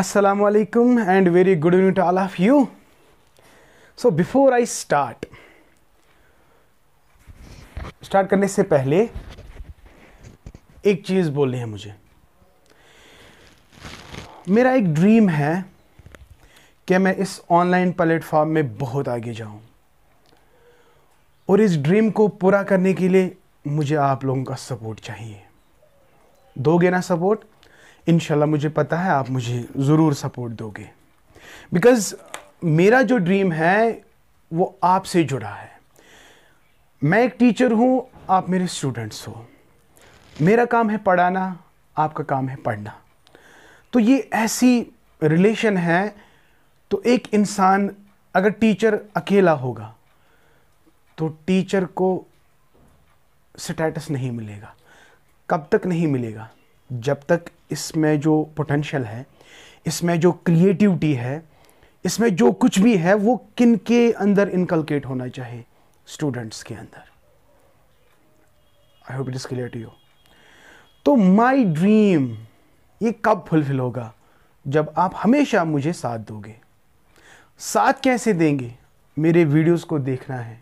Assalamualaikum and very good evening to all of you. So before I start, start करने से पहले एक चीज़ बोलनी है मुझे मेरा एक ड्रीम है कि मैं इस ऑनलाइन प्लेटफॉर्म में बहुत आगे जाऊं और इस ड्रीम को पूरा करने के लिए मुझे आप लोगों का सपोर्ट चाहिए दोगे ना सपोर्ट इन मुझे पता है आप मुझे ज़रूर सपोर्ट दोगे बिकॉज़ मेरा जो ड्रीम है वो आपसे जुड़ा है मैं एक टीचर हूँ आप मेरे स्टूडेंट्स हो मेरा काम है पढ़ाना आपका काम है पढ़ना तो ये ऐसी रिलेशन है तो एक इंसान अगर टीचर अकेला होगा तो टीचर को स्टेटस नहीं मिलेगा कब तक नहीं मिलेगा जब तक इसमें जो पोटेंशल है इसमें जो क्रिएटिविटी है इसमें जो कुछ भी है वो किन के अंदर इनकलकेट होना चाहिए स्टूडेंट्स के अंदर I hope it is clear to you तो माई ड्रीम ये कब फुलफिल होगा जब आप हमेशा मुझे साथ दोगे साथ कैसे देंगे मेरे वीडियोस को देखना है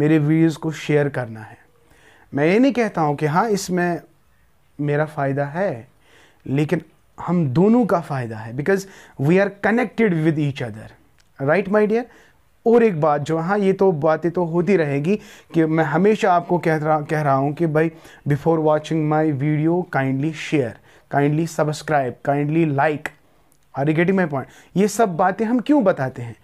मेरे वीडियोस को शेयर करना है मैं ये नहीं कहता हूँ कि हाँ इसमें मेरा फ़ायदा है लेकिन हम दोनों का फ़ायदा है because we are connected with each other right my dear और एक बात जो हाँ ये तो बातें तो होती रहेगी कि मैं हमेशा आपको कह रहा कह रहा हूँ कि भाई before watching my video kindly share kindly subscribe kindly like are you getting my point ये सब बातें हम क्यों बताते हैं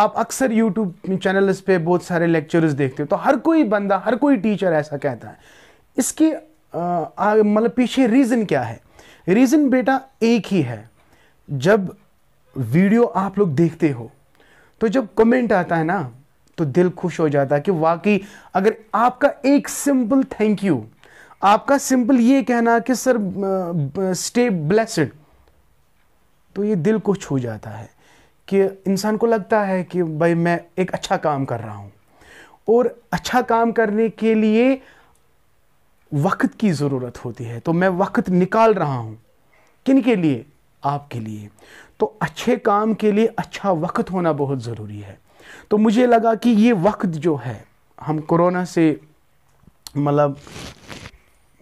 आप अक्सर यूट्यूब चैनल्स पे बहुत सारे लेक्चर्स देखते हो तो हर कोई बंदा हर कोई टीचर ऐसा कहता है इसके मतलब पीछे रीज़न क्या है रीज़न बेटा एक ही है जब वीडियो आप लोग देखते हो तो जब कमेंट आता है ना तो दिल खुश हो जाता है कि वाकई अगर आपका एक सिंपल थैंक यू आपका सिंपल ये कहना कि सर स्टे ब्लेसड तो ये दिल खुश हो जाता है कि इंसान को लगता है कि भाई मैं एक अच्छा काम कर रहा हूं और अच्छा काम करने के लिए वक्त की ज़रूरत होती है तो मैं वक्त निकाल रहा हूँ किन के लिए आपके लिए तो अच्छे काम के लिए अच्छा वक्त होना बहुत ज़रूरी है तो मुझे लगा कि ये वक्त जो है हम कोरोना से मतलब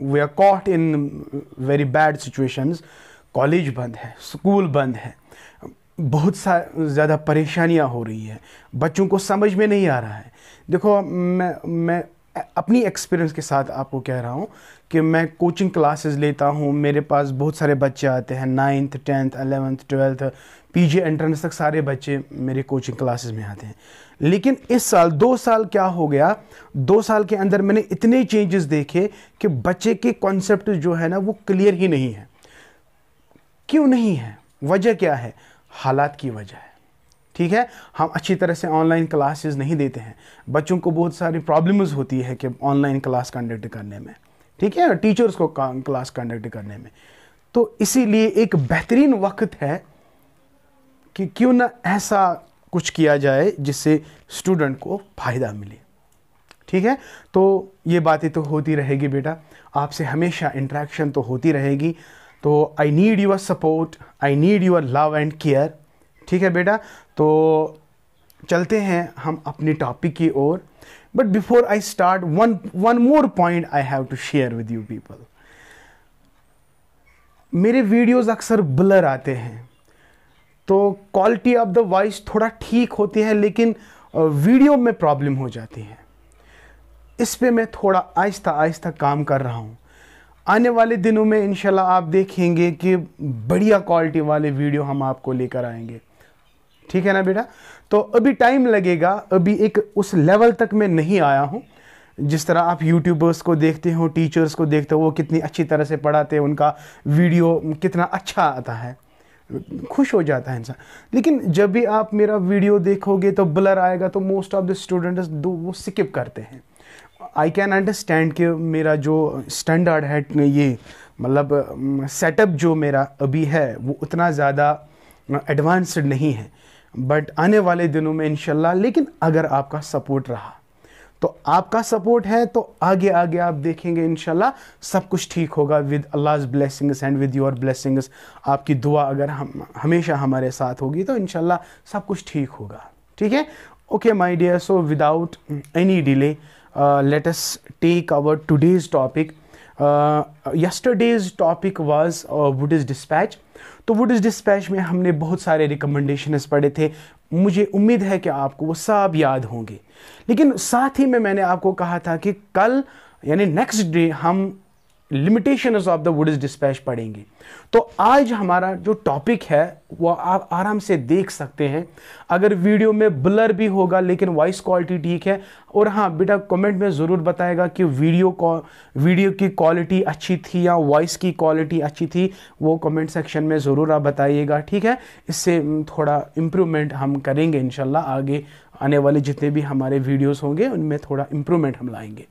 we are caught in very bad situations college बंद है स्कूल बंद है बहुत सा ज़्यादा परेशानियाँ हो रही है बच्चों को समझ में नहीं आ रहा है देखो मैं मैं अपनी एक्सपीरियंस के साथ आपको कह रहा हूँ कि मैं कोचिंग क्लासेस लेता हूँ मेरे पास बहुत सारे बच्चे आते हैं ninth tenth eleventh twelfth JEE entrance तक सारे बच्चे मेरे कोचिंग क्लासेस में आते हैं लेकिन इस साल दो साल क्या हो गया दो साल के अंदर मैंने इतने चेंजेस देखे कि बच्चे के कॉन्सेप्ट जो है ना वो क्लियर ही नहीं है क्यों नहीं है वजह क्या है हालात की वजह है ठीक है हम अच्छी तरह से ऑनलाइन क्लासेस नहीं देते हैं बच्चों को बहुत सारी प्रॉब्लम्स होती है कि ऑनलाइन क्लास कंडक्ट करने में ठीक है टीचर्स को क्लास कंडक्ट करने में तो इसीलिए एक बेहतरीन वक्त है कि क्यों ना ऐसा कुछ किया जाए जिससे स्टूडेंट को फ़ायदा मिले ठीक है तो ये बातें तो होती रहेगी बेटा आपसे हमेशा इंट्रैक्शन तो होती रहेगी तो I need your support I need your love and care ठीक है बेटा तो चलते हैं हम अपने टॉपिक की ओर but before I start one one more point I have to share with you people मेरे वीडियोस अक्सर ब्लर आते हैं तो क्वालिटी ऑफ द वॉइस थोड़ा ठीक होती है लेकिन वीडियो में प्रॉब्लम हो जाती है इस पर मैं थोड़ा आहिस्ता आहिस्ता काम कर रहा हूँ आने वाले दिनों में इंशाल्लाह आप देखेंगे कि बढ़िया क्वालिटी वाले वीडियो हम आपको लेकर आएंगे ठीक है ना बेटा तो अभी टाइम लगेगा अभी एक उस लेवल तक मैं नहीं आया हूँ जिस तरह आप यूट्यूबर्स को देखते हो टीचर्स को देखते हो वो कितनी अच्छी तरह से पढ़ाते हैं उनका वीडियो कितना अच्छा आता है खुश हो जाता है इंसान लेकिन जब भी आप मेरा वीडियो देखोगे तो ब्लर आएगा तो मोस्ट ऑफ द स्टूडेंट्स दो वो स्किप करते हैं आई कैन अंडरस्टैंड कि मेरा जो स्टैंडर्ड है ये मतलब सेटअप जो मेरा अभी है वो उतना ज़्यादा एडवांस्ड नहीं है बट आने वाले दिनों में इनशाला लेकिन अगर आपका सपोर्ट रहा तो आपका सपोर्ट है तो आगे आगे आप देखेंगे इनशाला सब कुछ ठीक होगा with Allah blessings and with your blessings आपकी दुआ अगर हम हमेशा हमारे साथ होगी तो इनशाला सब कुछ ठीक होगा ठीक है okay my dear so without any delay let take our today's topic yesterday's topic was Wood is dispatch तो वुड्स डिस्पैच में हमने बहुत सारे रिकमेंडेशन पढ़े थे मुझे उम्मीद है कि आपको वो सब याद होंगे लेकिन साथ ही में मैंने आपको कहा था कि कल यानी नेक्स्ट डे हम limitation of the Wood dispatch पढ़ेंगे तो आज हमारा जो टॉपिक है वो आप आराम से देख सकते हैं अगर वीडियो में ब्लर भी होगा लेकिन वॉइस क्वालिटी ठीक है और हाँ बेटा कमेंट में ज़रूर बताएगा कि वीडियो वीडियो की क्वालिटी अच्छी थी या वॉइस की क्वालिटी अच्छी थी वो कमेंट सेक्शन में ज़रूर आप बताइएगा ठीक है इससे थोड़ा इम्प्रूवमेंट हम करेंगे इन आगे आने वाले जितने भी हमारे वीडियोज़ होंगे उनमें थोड़ा इम्प्रूवमेंट हम लाएंगे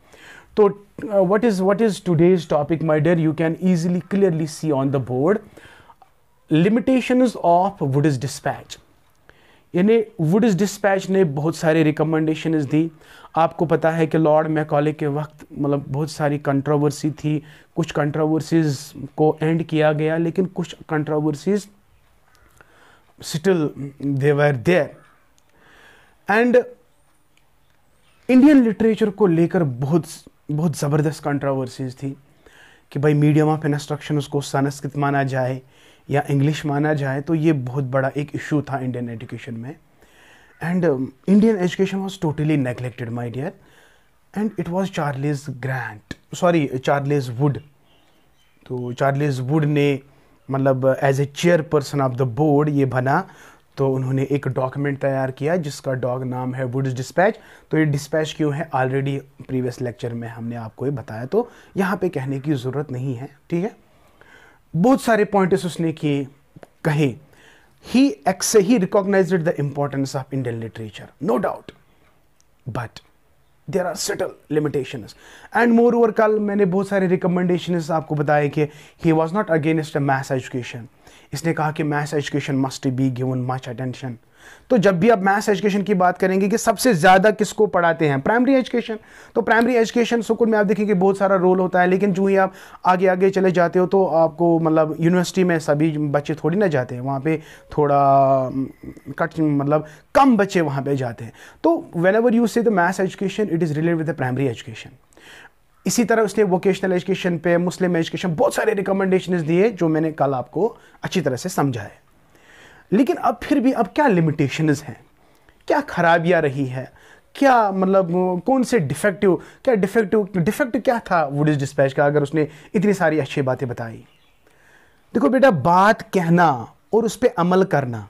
what is what is today's topic my dear you can You clearly see on the board limitation of Wood is dispatch यानी वुड इज डिस्पैच ने बहुत सारे रिकमेंडेशन दी आपको पता है कि लॉर्ड मैकॉले के वक्त मतलब बहुत सारी कंट्रोवर्सी थी कुछ कंट्रोवर्सीज को एंड किया गया लेकिन कुछ controversies still there there and Indian literature को लेकर बहुत बहुत ज़बरदस्त कंट्रोवर्सीज थी कि भाई मीडियम ऑफ इंस्ट्रक्शन उसको संस्कृत माना जाए या इंग्लिश माना जाए तो ये बहुत बड़ा एक इशू था इंडियन एजुकेशन में and Indian education was totally neglected my dear and it was Charles Grant sorry Charles Wood तो चार्लिस वुड ने मतलब as a chairperson of the board ये बना तो उन्होंने एक डॉक्यूमेंट तैयार किया जिसका डॉग नाम है वुड्स डिस्पैच तो ये डिस्पैच क्यों है ऑलरेडी प्रीवियस लेक्चर में हमने आपको ये बताया तो यहाँ पे कहने की ज़रूरत नहीं है ठीक है बहुत सारे पॉइंट्स उसने किए कहे ही एक्स he recognize the importance of Indian literature no doubt but there are subtle limitation and moreover कल मैंने बहुत सारे रिकमेंडेशन आपको बताए कि he was not against math education इसने कहा कि maths education must be given much attention तो जब भी आप मैथ्स एजुकेशन की बात करेंगे कि सबसे ज़्यादा किसको पढ़ाते हैं प्राइमरी एजुकेशन तो प्राइमरी एजुकेशन सुकुल में आप देखेंगे बहुत सारा रोल होता है लेकिन जो ही आप आगे आगे चले जाते हो तो आपको मतलब यूनिवर्सिटी में सभी बच्चे थोड़ी ना जाते हैं वहाँ पे थोड़ा हम्म, कट मतलब कम बच्चे वहाँ पे जाते हैं तो whenever you say the maths education it is related with the primary education इसी तरह उसने वोकेशनल एजुकेशन पे मुस्लिम एजुकेशन बहुत सारे रिकमेंडेशन दिए जो मैंने कल आपको अच्छी तरह से समझा है लेकिन अब फिर भी अब क्या लिमिटेशन हैं क्या खराबियाँ रही है क्या मतलब कौन से डिफेक्टिव क्या डिफेक्टिव डिफेक्ट क्या था वुडिस डिस्पैच का अगर उसने इतनी सारी अच्छी बातें बताई देखो बेटा बात कहना और उस पर अमल करना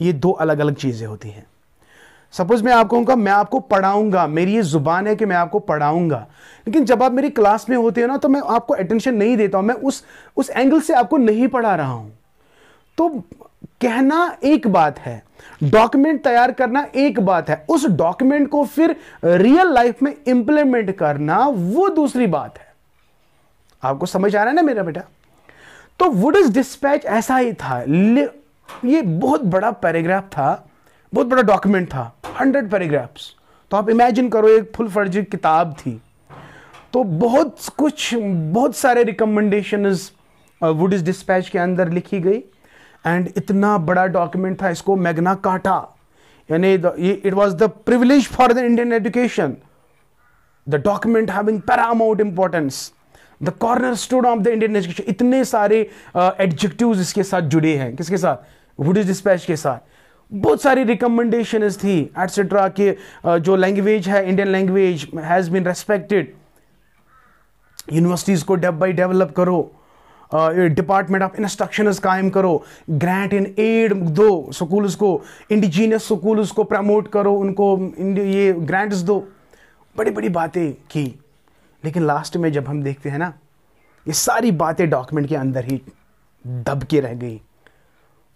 ये दो अलग अलग चीज़ें होती हैं सपोज मैं आपको कहूंगा मैं आपको पढ़ाऊंगा मेरी ये जुबान है कि मैं आपको पढ़ाऊंगा लेकिन जब आप मेरी क्लास में होते हो ना तो मैं आपको अटेंशन नहीं देता हूं मैं उस उस एंगल से आपको नहीं पढ़ा रहा हूं तो कहना एक बात है डॉक्यूमेंट तैयार करना एक बात है उस डॉक्यूमेंट को फिर रियल लाइफ में इंप्लीमेंट करना वो दूसरी बात है आपको समझ आ रहा है ना मेरा बेटा तो वुड इज डिस्पैच ऐसा ही था ये बहुत बड़ा पैराग्राफ था बहुत बड़ा डॉक्यूमेंट था हंड्रेड पैराग्राफ्स तो आप इमेजिन करो एक फुल फर्जी किताब थी तो बहुत कुछ बहुत सारे रिकमेंडेशन वुड इज डिस्पैच के अंदर लिखी गई एंड इतना बड़ा डॉक्यूमेंट था इसको मैग्ना काटा यानी it was the privilege for the Indian education the document having paramount importance the cornerstone of the Indian education इतने सारे एडजेक्टिव uh, इसके साथ जुड़े हैं किसके साथ वुड इज डिस्पैच के साथ बहुत सारी रिकमेंडेशन थी एटसेट्रा के जो लैंग्वेज है Indian language has been respected universities को डेप बाई डेवलप करो डिपार्टमेंट ऑफ इंस्ट्रक्शन कायम करो ग्रांट इन एड दो स्कूल्स को इंडिजीनियस स्कूल्स को प्रमोट करो उनको ये ग्रांट्स दो बड़ी बड़ी बातें की लेकिन लास्ट में जब हम देखते हैं ना ये सारी बातें डॉक्यूमेंट के अंदर ही दब के रह गई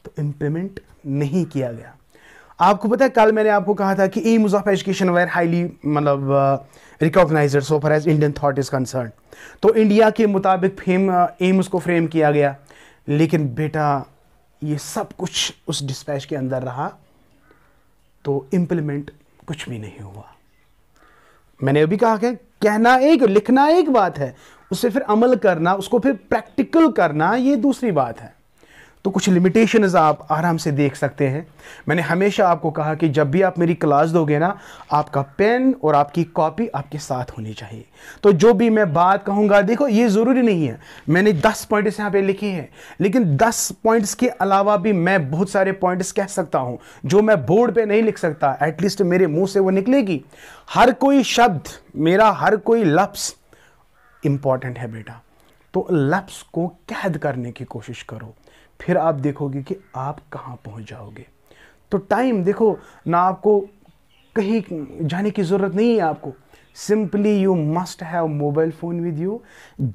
तो इम्प्लीमेंट नहीं किया गया आपको पता है कल मैंने आपको कहा था कि aims of education were highly मतलब recognize so far as Indian thought is concern तो इंडिया के मुताबिक फेम एम्स uh, को फ्रेम किया गया लेकिन बेटा ये सब कुछ उस डिस्पैच के अंदर रहा तो इम्प्लीमेंट कुछ भी नहीं हुआ मैंने अभी कहा कि कहना एक लिखना एक बात है उसे फिर अमल करना उसको फिर प्रैक्टिकल करना ये दूसरी बात है तो कुछ लिमिटेशन आप आराम से देख सकते हैं मैंने हमेशा आपको कहा कि जब भी आप मेरी क्लास दोगे ना आपका पेन और आपकी कॉपी आपके साथ होनी चाहिए तो जो भी मैं बात कहूँगा देखो ये ज़रूरी नहीं है मैंने दस पॉइंट्स यहाँ पे लिखे हैं लेकिन दस पॉइंट्स के अलावा भी मैं बहुत सारे पॉइंट्स कह सकता हूँ जो मैं बोर्ड पर नहीं लिख सकता एटलीस्ट मेरे मुँह से वो निकलेगी हर कोई शब्द मेरा हर कोई लफ्स इम्पॉर्टेंट है बेटा तो लफ्स को कैद करने की कोशिश करो फिर आप देखोगे कि आप कहाँ पहुँच जाओगे तो टाइम देखो ना आपको कहीं जाने की ज़रूरत नहीं है आपको simply you must have mobile phone with you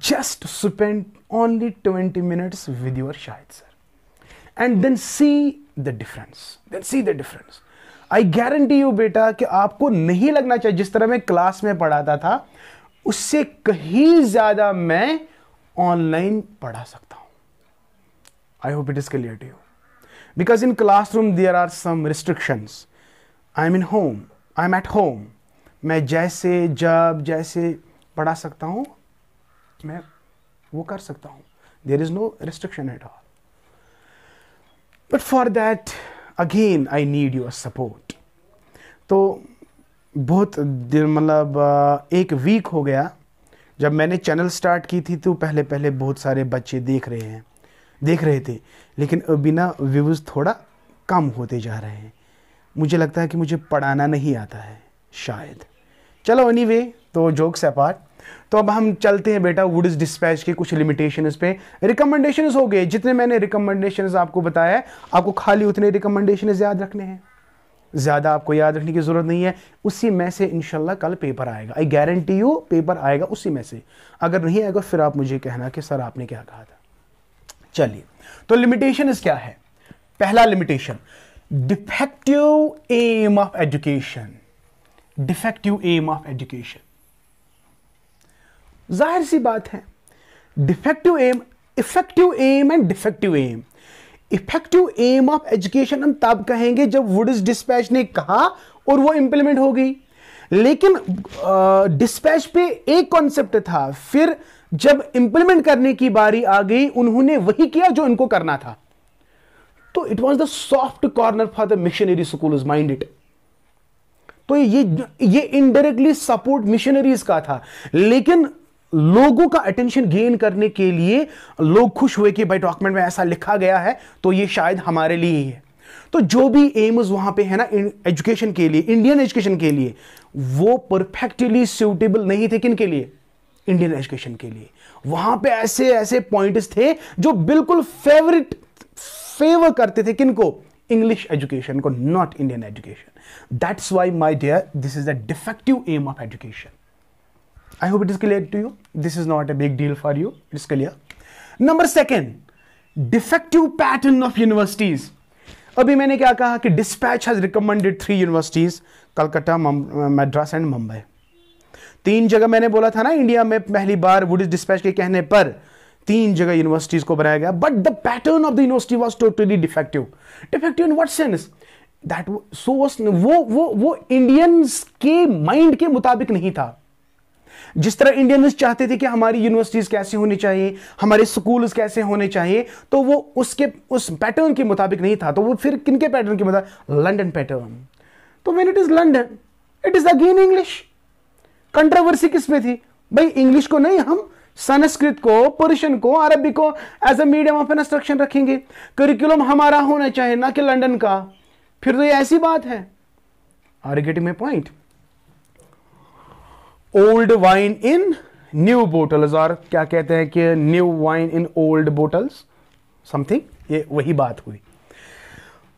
just spend only twenty minutes with your Shahid sir and then see the difference then see the difference I guarantee you बेटा कि आपको नहीं लगना चाहिए जिस तरह मैं क्लास में पढ़ाता था उससे कहीं ज़्यादा मैं ऑनलाइन पढ़ा सकता हूँ I hope it is clear to you because in Because there are some restrictions I am in home I am at home मैं जैसे जब जैसे पढ़ा सकता हूँ मैं वो कर सकता हूँ there is no restriction at all but for that again I need your support तो बहुत मतलब एक वीक हो गया जब मैंने चैनल स्टार्ट की थी तो पहले पहले बहुत सारे बच्चे देख रहे हैं देख रहे थे लेकिन बिना व्यूज़ थोड़ा कम होते जा रहे हैं मुझे लगता है कि मुझे पढ़ाना नहीं आता है शायद चलो एनी anyway, तो जोक्स अपार्ट तो अब हम चलते हैं बेटा इज डिस्पैच के कुछ लिमिटेशन पे रिकमेंडेशन हो गए जितने मैंने रिकमेंडेशन आपको बताया आपको खाली उतने रिकमेंडेशन याद रखने हैं ज़्यादा आपको याद रखने की ज़रूरत नहीं है उसी में से इनशाला कल पेपर आएगा आई गारंटी यू पेपर आएगा उसी में से अगर नहीं आएगा फिर आप मुझे कहना कि सर आपने क्या कहा चलिए तो लिमिटेशन क्या है पहला limitation defective aim of education defective aim of education जाहिर सी बात है defective aim effective aim and defective aim effective aim of education हम तब कहेंगे जब वुडिस डिस्पैच ने कहा और वो इंप्लीमेंट हो गई लेकिन डिस्पैच पे एक कॉन्सेप्ट था फिर जब इंप्लीमेंट करने की बारी आ गई उन्होंने वही किया जो इनको करना था तो it was the soft corner for the missionary school is mind it तो ये ये इनडायरेक्टली सपोर्ट मिशनरीज का था लेकिन लोगों का अटेंशन गेन करने के लिए लोग खुश हुए कि भाई डॉक्यूमेंट में ऐसा लिखा गया है तो ये शायद हमारे लिए ही है तो जो भी एम्स वहां पे है ना एजुकेशन के लिए इंडियन एजुकेशन के लिए वो परफेक्टली सूटेबल नहीं थे किन के लिए इंडियन एजुकेशन के लिए वहां पे ऐसे ऐसे पॉइंट्स थे जो बिल्कुल फेवरेट फेवर करते थे किनको इंग्लिश एजुकेशन को not Indian education that's why my dear this is a defective aim of education I hope it is clear to you this is not a big deal for you it is clear number second defective pattern of universities अभी मैंने क्या कहा कि dispatch has recommended three universities Calcutta Madras and Mumbai तीन जगह मैंने बोला था ना इंडिया में पहली बार वुड डिस्पैच के कहने पर तीन जगह यूनिवर्सिटीज को बनाया गया but the pattern of the university was totally defective defective in what sense that so वो वो वो इंडियंस के माइंड के मुताबिक नहीं था जिस तरह इंडियंस चाहते थे कि हमारी यूनिवर्सिटीज कैसे होनी चाहिए हमारे स्कूल कैसे होने चाहिए तो वो उसके उस पैटर्न के मुताबिक नहीं था तो वो फिर किनके पैटर्न के मुताबिक लंडन पैटर्न तो when it is London it is again English controversy किस पे थी भाई इंग्लिश को नहीं हम संस्कृत को पर्शियन को अरबी को as a medium of instruction रखेंगे करिकुलम हमारा होना चाहिए ना कि लंदन का फिर तो ये ऐसी बात है are getting my point old wine in new bottles और क्या कहते हैं कि new wine in old bottles something ये वही बात हुई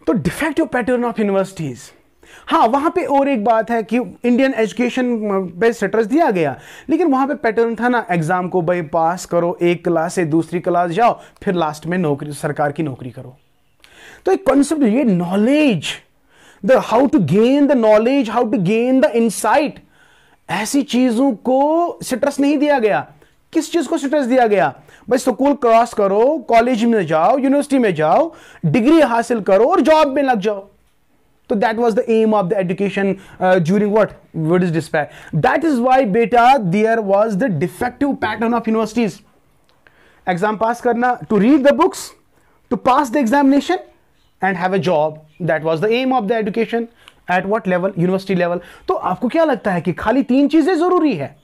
तो डिफेक्टिव पैटर्न ऑफ यूनिवर्सिटीज़ हाँ वहाँ पे और एक बात है कि इंडियन एजुकेशन पे स्टेटस दिया गया लेकिन वहाँ पे पैटर्न था ना एग्ज़ाम को भाई पास करो एक क्लास से दूसरी क्लास जाओ फिर लास्ट में नौकरी सरकार की नौकरी करो तो एक कॉन्सेप्ट ये knowledge the how to gain the knowledge how to gain the insight ऐसी चीज़ों को स्टेटस नहीं दिया गया किस चीज को स्टेटस दिया गया भाई स्कूल क्रॉस करो कॉलेज में जाओ यूनिवर्सिटी में जाओ डिग्री हासिल करो और जॉब में लग जाओ तो that was the aim of the education during what is dispatch that is why बेटा there was the defective pattern of universities exam pass करना to read the books to pass the examination and have a job that was the aim of the education at what level university level तो आपको क्या लगता है कि खाली तीन चीजें जरूरी है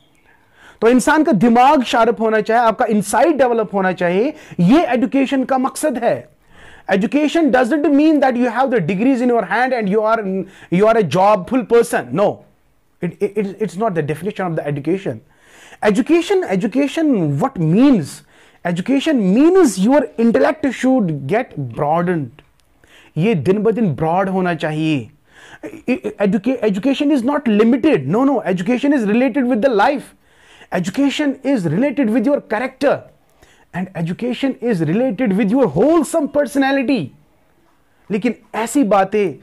तो इंसान का दिमाग शार्प होना चाहिए आपका इंसाइट डेवलप होना चाहिए यह एजुकेशन का मकसद है Education doesn't mean that you have the degrees in your hand and you are you are a jobful person. No, it, it, it's not the definition of the education. Education, education, what means? Education means your intellect should get broadened. ये दिन ब दिन broad होना चाहिए education is not limited no no education is related with the life education is related with your character and education is related with your some personality लेकिन ऐसी बातें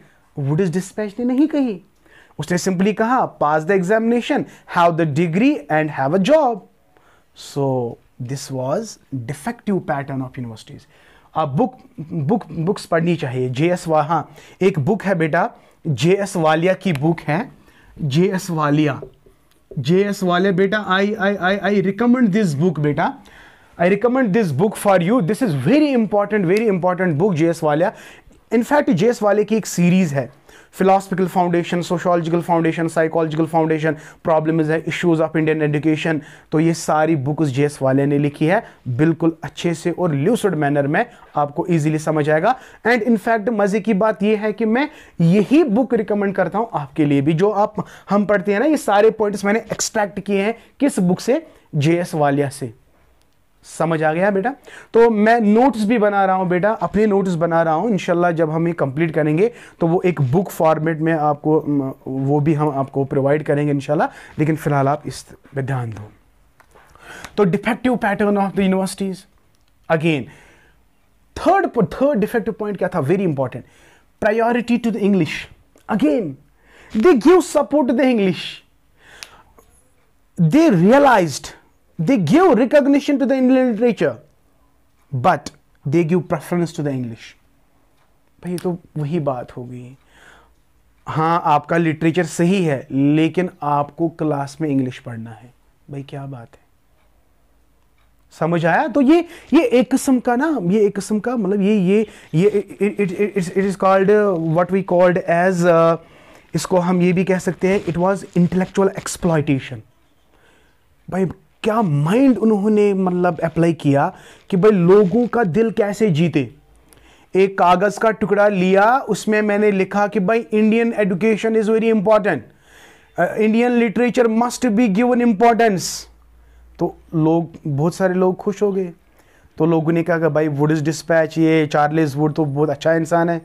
would is dispatch ने नहीं कही उसने सिंपली कहा pass the examination have the degree and have a job so this was defective pattern of universities आप book book books पढ़नी चाहिए जे एस हाँ एक बुक है बेटा जे एस वालिया की बुक है J S Walia J S वाले बेटा I I I I recommend this book बेटा I recommend this book for you this is very important very important book J S वाले इनफैक्ट जे एस वाले की एक series है philosophical foundation sociological foundation psychological foundation problem है issues of Indian education तो ये सारी बुक जे एस वाले ने लिखी है बिल्कुल अच्छे से और ल्यूसड मैनर में आपको ईजिली समझ आएगा एंड इनफैक्ट मज़े की बात यह है कि मैं यही बुक रिकमेंड करता हूँ आपके लिए भी जो आप हम पढ़ते हैं ना ये सारे पॉइंट्स मैंने एक्सट्रैक्ट किए हैं किस बुक से जे एस वालिया से समझ आ गया बेटा तो मैं नोट्स भी बना रहा हूँ बेटा अपने नोट्स बना रहा हूँ इनशाला जब हम ये कंप्लीट करेंगे तो वो एक बुक फॉर्मेट में आपको वो भी हम आपको प्रोवाइड करेंगे इनशाला लेकिन फिलहाल आप इस पर ध्यान दो तो defective pattern of the universities again third third defective point क्या था very important priority to the English again they give support the English they realized They give recognition to the Indian literature, but they give preference to the English. भाई तो वही बात होगी हाँ आपका literature सही है लेकिन आपको क्लास में इंग्लिश पढ़ना है भाई क्या बात है समझ आया तो ये ये एक किस्म का ना ये एक किस्म का मतलब ये ये ये it is called what we called as इसको हम ये भी कह सकते हैं इट वाज इंटेलेक्चुअल एक्सप्लॉयटेशन भाई क्या माइंड उन्होंने मतलब अप्लाई किया कि भाई लोगों का दिल कैसे जीते एक कागज़ का टुकड़ा लिया उसमें मैंने लिखा कि भाई Indian education is very important Indian literature must be given importance तो लोग बहुत सारे लोग खुश हो गए तो लोगों ने कहा कि भाई वुड इज़ डिस्पैच ये चार्लिस वुड तो बहुत अच्छा इंसान है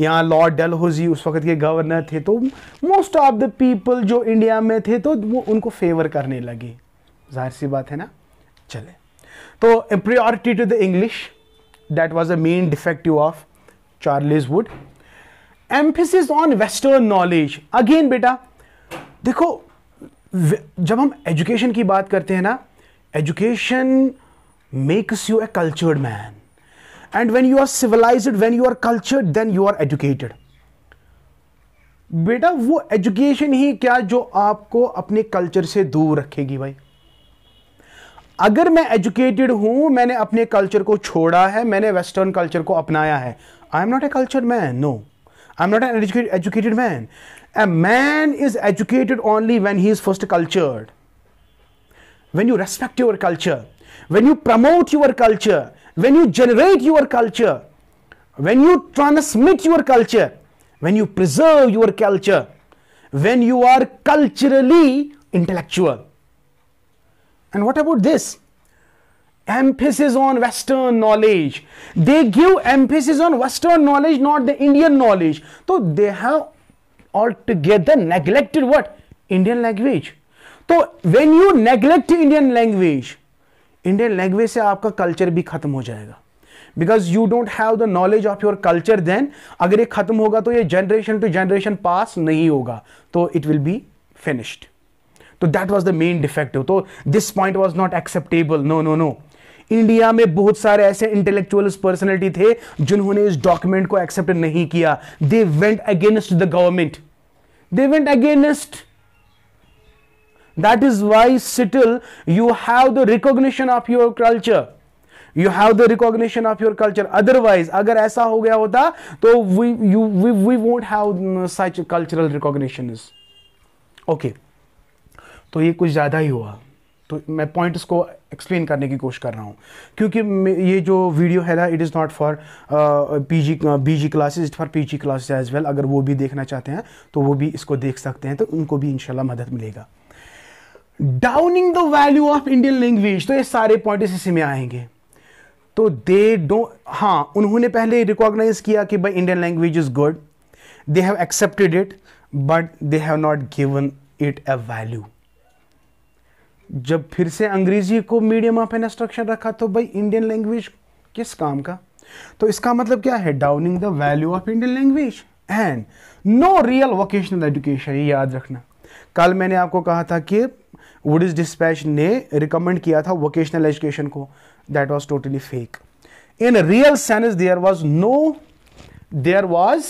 यहाँ लॉर्ड डेलहौजी उस वक्त के गवर्नर थे तो मोस्ट ऑफ द पीपल जो इंडिया में थे तो वो उनको फेवर करने लगे जाहिर सी बात है ना चले तो a priority to the English that was a main defective of Charles Wood emphasis on western knowledge again बेटा देखो जब हम एजुकेशन की बात करते हैं ना education makes you a cultured man and when you are civilize when you are cultured then you are educated बेटा वो एजुकेशन ही क्या जो आपको अपने कल्चर से दूर रखेगी भाई अगर मैं एजुकेटेड हूं मैंने अपने कल्चर को छोड़ा है मैंने वेस्टर्न कल्चर को अपनाया है I am not a culture man no I am not an educated man a man is educated only when he is first cultured when you respect your culture when you promote your culture when you generate your culture when you transmit your culture when you preserve your culture when you are culturally intellectual And what about this? Emphasis on Western knowledge. They give emphasis on Western knowledge, not the Indian knowledge. So they have altogether neglected what? Indian language. तो when you neglect Indian language Indian language से आपका culture भी खत्म हो जाएगा because you don't have the knowledge of your culture then अगर ये खत्म होगा तो ये जनरेशन टू जनरेशन पास नहीं होगा तो इट विल बी फिनिश्ड तो that was the main defective तो this point was not acceptable no no no India में बहुत सारे ऐसे इंटेलेक्चुअल पर्सनैलिटी थे जिन्होंने इस डॉक्यूमेंट को एक्सेप्ट नहीं किया they went against the government they went against that is why still you have the recognition of your culture you have the recognition of your culture otherwise अगर ऐसा हो गया होता तो we you we we won't have such cultural recognition is okay तो ये कुछ ज़्यादा ही हुआ तो मैं पॉइंट्स को एक्सप्लेन करने की कोशिश कर रहा हूँ क्योंकि ये जो वीडियो है ना it is not for P PG G classes it for P G classes as well अगर वो भी देखना चाहते हैं तो वो भी इसको देख सकते हैं तो उनको भी इंशाल्लाह मदद मिलेगा downing the value of Indian language तो ये सारे पॉइंट इसी में आएंगे तो दे डोंट हाँ उन्होंने पहले रिकॉग्नाइज किया कि भाई Indian language is good they have accepted it but they have not given it a value जब फिर से अंग्रेजी को मीडियम ऑफ इंस्ट्रक्शन रखा तो भाई इंडियन लैंग्वेज किस काम का तो इसका मतलब क्या है downing the value of Indian language and no real vocational education ये याद रखना कल मैंने आपको कहा था कि वुडिस डिस्पैच ने रिकमेंड किया था वोकेशनल एजुकेशन को that was totally fake in real sense there was no there was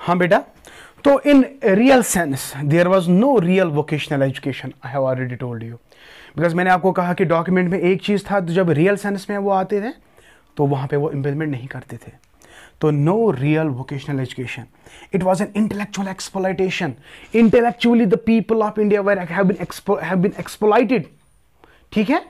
हाँ बेटा तो in real sense there was no real vocational education I have already told you because मैंने आपको कहा कि डॉक्यूमेंट में एक चीज़ था तो जब रियल सेंस में वो आते थे तो वहाँ पे वो इम्प्लीमेंट नहीं करते थे तो no real vocational education it was an intellectual exploitation intellectually the people of India were have been exploited ठीक है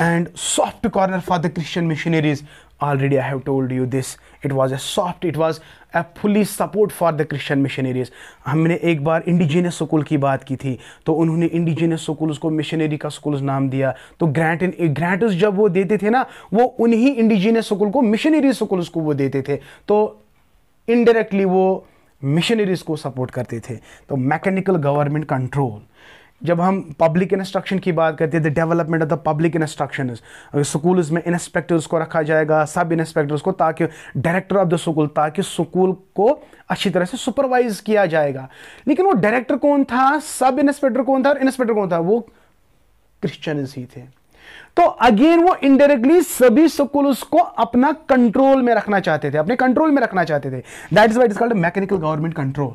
and soft corner for the Christian missionaries already i have told you this it was a soft it was a fully support for the christian missionaries हमने एक बार indigenous school की बात की थी तो उन्होंने इंडिजिनियस स्कूल को मिशनरी का स्कूल नाम दिया तो ग्रांट ग्रांट्स जब वो देते थे ना वो उन्हीं इंडिजिनियस स्कूल को मिशनरी स्कूल को वो देते थे तो इनडायरेक्टली वो मिशनरीज को सपोर्ट करते थे तो मैकेनिकल गवर्नमेंट कंट्रोल जब हम पब्लिक इंस्ट्रक्शन की बात करते हैं the development of the public instruction school में इंस्पेक्टर्स को रखा जाएगा सब इंस्पेक्टर्स को ताकि डायरेक्टर ऑफ द स्कूल ताकि स्कूल को अच्छी तरह से सुपरवाइज किया जाएगा लेकिन वो डायरेक्टर कौन था सब इंस्पेक्टर कौन था और इंस्पेक्टर कौन था वो क्रिश्चन ही थे तो अगेन वो इनडायरेक्टली सभी स्कूल्स को अपना कंट्रोल में रखना चाहते थे अपने कंट्रोल में रखना चाहते थे that is what is called mechanical government control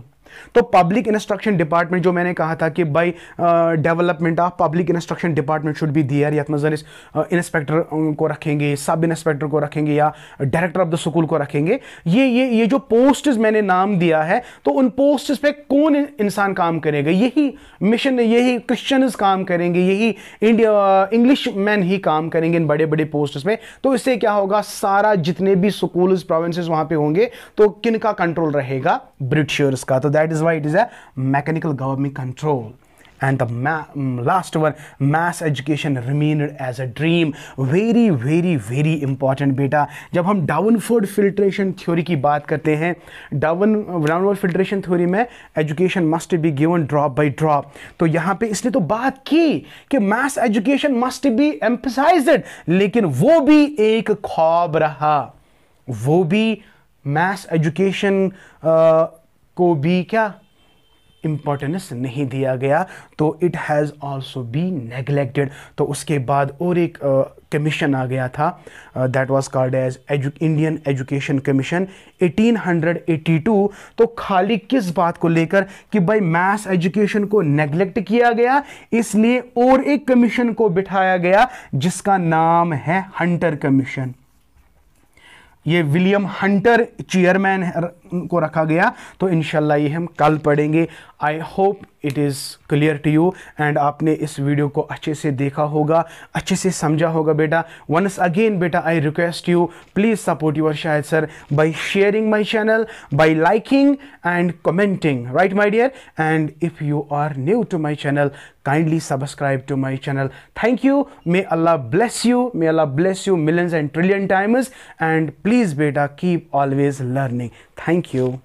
तो पब्लिक इंस्ट्रक्शन डिपार्टमेंट जो मैंने कहा था कि by development of public instruction department should be there with इस इंस्पेक्टर uh, uh, को रखेंगे सब इंस्पेक्टर को रखेंगे या डायरेक्टर ऑफ द स्कूल को रखेंगे ये ये ये जो पोस्ट मैंने नाम दिया है तो उन पोस्ट पे कौन इंसान काम करेगा यही मिशन यही क्रिश्चन काम करेंगे यही इंडिया इंग्लिश मैन ही काम करेंगे इन बड़े बड़े पोस्ट में तो इससे क्या होगा सारा जितने भी स्कूल प्रोविंसेस वहां पे होंगे तो किन का कंट्रोल रहेगा ब्रिटिशर्स का तो that that is why it is a mechanical government control and the mm, last one mass education remained as a dream very very very important बेटा जब हम डाउनफोर्ड फिल्ट्रेशन थ्योरी की बात करते हैं डाउन डाउनफोर्ड फिल्ट्रेशन थ्योरी में education must be given drop by drop तो यहाँ पे इसलिए तो बात की कि mass education must be emphasize लेकिन वो भी एक ख्वाब रहा वो भी मैथ्स एजुकेशन को भी क्या इंपॉर्टेंस नहीं दिया गया तो it has also be neglected तो उसके बाद और एक कमीशन आ गया था that was called as Indian education commission 1882 तो खाली किस बात को लेकर कि भाई मैथ्स एजुकेशन को नेगलेक्ट किया गया इसलिए और एक कमीशन को बिठाया गया जिसका नाम है हंटर कमीशन ये विलियम हंटर चेयरमैन को रखा गया तो इन ये हम कल पढ़ेंगे I hope it is clear to you and आपने इस वीडियो को अच्छे से देखा होगा अच्छे से समझा होगा बेटा वंस अगेन बेटा I request you please support your शायद sir by sharing my channel by liking and commenting right my dear and if you are new to my channel subscribe to my channel thank you may Allah allah you may Allah bless you millions and trillion times and please बेटा keep keep learning thank you Thank you.